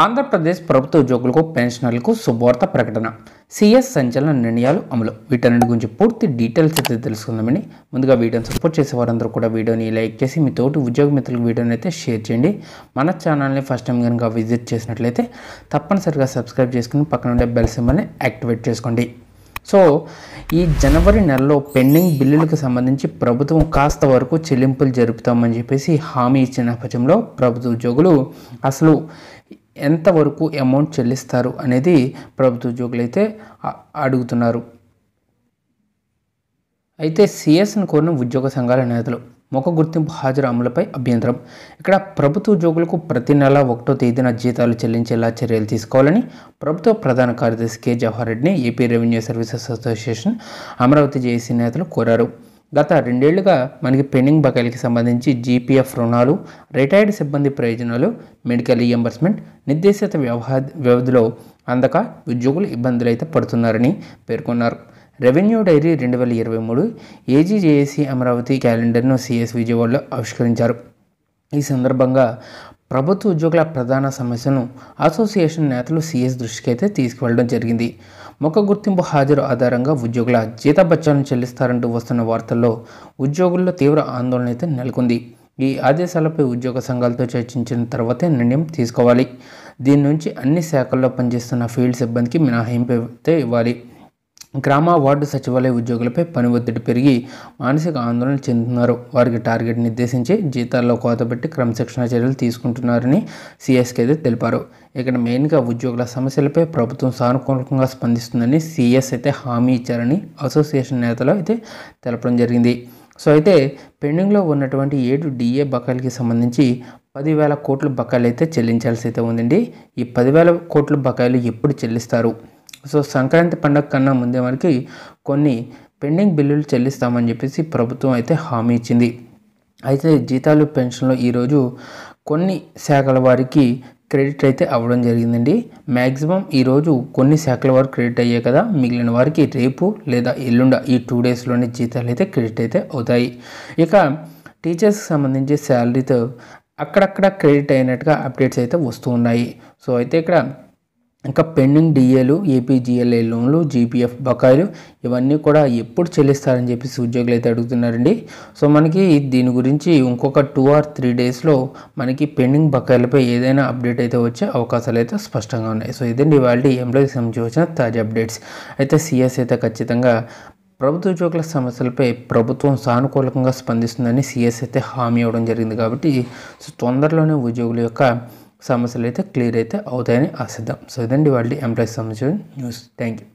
ఆంధ్రప్రదేశ్ ప్రభుత్వ ఉద్యోగులకు పెన్షనర్లకు శుభవార్త ప్రకటన సిఎస్ సంచలన నిర్ణయాలు అమలు వీటన్నిటి గురించి పూర్తి డీటెయిల్స్ అయితే తెలుసుకుందామని ముందుగా వీడియోని సపోర్ట్ చేసే వారందరూ కూడా వీడియోని లైక్ చేసి మీ తోటి ఉద్యోగ మిత్రులకు వీడియోని అయితే షేర్ చేయండి మన ఛానల్ని ఫస్ట్ టైం కనుక విజిట్ చేసినట్లయితే తప్పనిసరిగా సబ్స్క్రైబ్ చేసుకుని పక్కన ఉండే బెల్ సింబల్ని యాక్టివేట్ చేసుకోండి సో ఈ జనవరి నెలలో పెండింగ్ బిల్లులకు సంబంధించి ప్రభుత్వం కాస్త వరకు చెల్లింపులు జరుపుతామని చెప్పేసి హామీ ఇచ్చిన నేపథ్యంలో ప్రభుత్వ ఉద్యోగులు అసలు ఎంతవరకు అమౌంట్ చెల్లిస్తారు అనేది ప్రభుత్వ ఉద్యోగులు అయితే అడుగుతున్నారు అయితే సిఎస్ను కోరిన ఉద్యోగ సంఘాల నేతలు ముఖ గుర్తింపు హాజరు అమలుపై అభ్యంతరం ఇక్కడ ప్రభుత్వ ఉద్యోగులకు ప్రతి నెల ఒకటో తేదీన జీతాలు చెల్లించేలా చర్యలు తీసుకోవాలని ప్రభుత్వ ప్రధాన కార్యదర్శి కె జవహర్ రెడ్డిని AP revenue services association Amaravati JAC నేతలు కోరారు గత రెండేళ్లుగా మనకి పెండింగ్ బకాయిలకి సంబంధించి జీపీఎఫ్ రుణాలు రిటైర్డ్ సిబ్బంది ప్రయోజనాలు మెడికల్ రియంబర్స్మెంట్ నిర్దేశిత వ్యవహార వ్యవధిలో అందక ఉద్యోగులు ఇబ్బందులు అయితే పడుతున్నారని పేర్కొన్నారు రెవెన్యూ డైరీ రెండు వేల ఇరవై మూడు ఏజీజేఏసీ అమరావతి క్యాలెండర్ను సిఎస్ విజయవాడలో ఆవిష్కరించారు ఈ సందర్భంగా ప్రభుత్వ ఉద్యోగుల ప్రధాన సమస్యను అసోసియేషన్ నేతలు సిఎస్ దృష్టికి అయితే తీసుకువెళ్ళడం జరిగింది ముఖ గుర్తింపు హాజరు ఆధారంగా ఉద్యోగుల జీతభత్యాలను చెల్లిస్తారంటూ వస్తున్న వార్తల్లో ఉద్యోగుల్లో తీవ్ర ఆందోళన అయితే నెలకొంది ఈ ఆదేశాలపై ఉద్యోగ సంఘాలతో చర్చించిన తర్వాతే నిర్ణయం తీసుకోవాలి దీని నుంచి అన్ని శాఖల్లో పనిచేస్తున్న ఫీల్డ్ సిబ్బందికి మినహాయింపు అయితే ఇవ్వాలి గ్రామ వార్డు సచివాలయ ఉద్యోగులపై పని ఒత్తిడి పెరిగి మానసిక ఆందోళన చెందుతున్నారు వారికి టార్గెట్ నిర్దేశించి జీతాల్లో కోతపెట్టి క్రమశిక్షణ చర్యలు తీసుకుంటున్నారని సిఎస్కే అయితే తెలిపారు ఇక్కడ మెయిన్గా ఉద్యోగుల సమస్యలపై ప్రభుత్వం సానుకూలంగా స్పందిస్తుందని సిఎస్ అయితే హామీ ఇచ్చారని అసోసియేషన్ నేతలు అయితే తెలపడం జరిగింది సో అయితే పెండింగ్లో ఉన్నటువంటి ఏడు డిఏ బకాయిలకి సంబంధించి పదివేల కోట్ల బకాయిలు అయితే చెల్లించాల్సి అయితే ఉందండి ఈ పదివేల కోట్ల బకాయిలు ఎప్పుడు చెల్లిస్తారు సో సంక్రాంతి పండగ కన్నా ముందే మనకి కొన్ని పెండింగ్ బిల్లులు చెల్లిస్తామని చెప్పేసి ప్రభుత్వం అయితే హామీ ఇచ్చింది అయితే జీతాలు పెన్షన్లో ఈరోజు కొన్ని శాఖల వారికి క్రెడిట్ అయితే అవ్వడం జరిగిందండి మ్యాక్సిమం ఈరోజు కొన్ని శాఖల వారు క్రెడిట్ అయ్యే కదా మిగిలిన వారికి రేపు లేదా ఎల్లుండ ఈ టూ డేస్లోనే జీతాలు అయితే క్రెడిట్ అయితే అవుతాయి ఇక టీచర్స్కి సంబంధించి శాలరీతో అక్కడక్కడ క్రెడిట్ అయినట్టుగా అప్డేట్స్ అయితే వస్తూ ఉన్నాయి సో అయితే ఇక్కడ ఇంకా పెండింగ్ డిఏలు ఏపీజీఎల్ఏ లోన్లు జీపీఎఫ్ బకాయిలు ఇవన్నీ కూడా ఎప్పుడు చెల్లిస్తారని చెప్పేసి ఉద్యోగులు అయితే అడుగుతున్నారండి సో మనకి దీని గురించి ఇంకొక టూ ఆర్ త్రీ డేస్లో మనకి పెండింగ్ బకాయిలపై ఏదైనా అప్డేట్ అయితే వచ్చే అవకాశాలు అయితే స్పష్టంగా ఉన్నాయి సో ఇదండి వాళ్ళ ఎంప్లాయీస్ సంబంధించి వచ్చిన తాజా అప్డేట్స్ అయితే సిఎస్ అయితే ఖచ్చితంగా ప్రభుత్వ ఉద్యోగుల సమస్యలపై ప్రభుత్వం సానుకూలంగా స్పందిస్తుందని సిఎస్ అయితే హామీ ఇవ్వడం జరిగింది కాబట్టి సో తొందరలోనే ఉద్యోగుల యొక్క సమస్యలు అయితే క్లియర్ అయితే అవుతాయని ఆశిద్దాం సో ఇదండి వాళ్ళ ఎంప్లాయీస్ సంబంధించిన న్యూస్ థ్యాంక్ యూ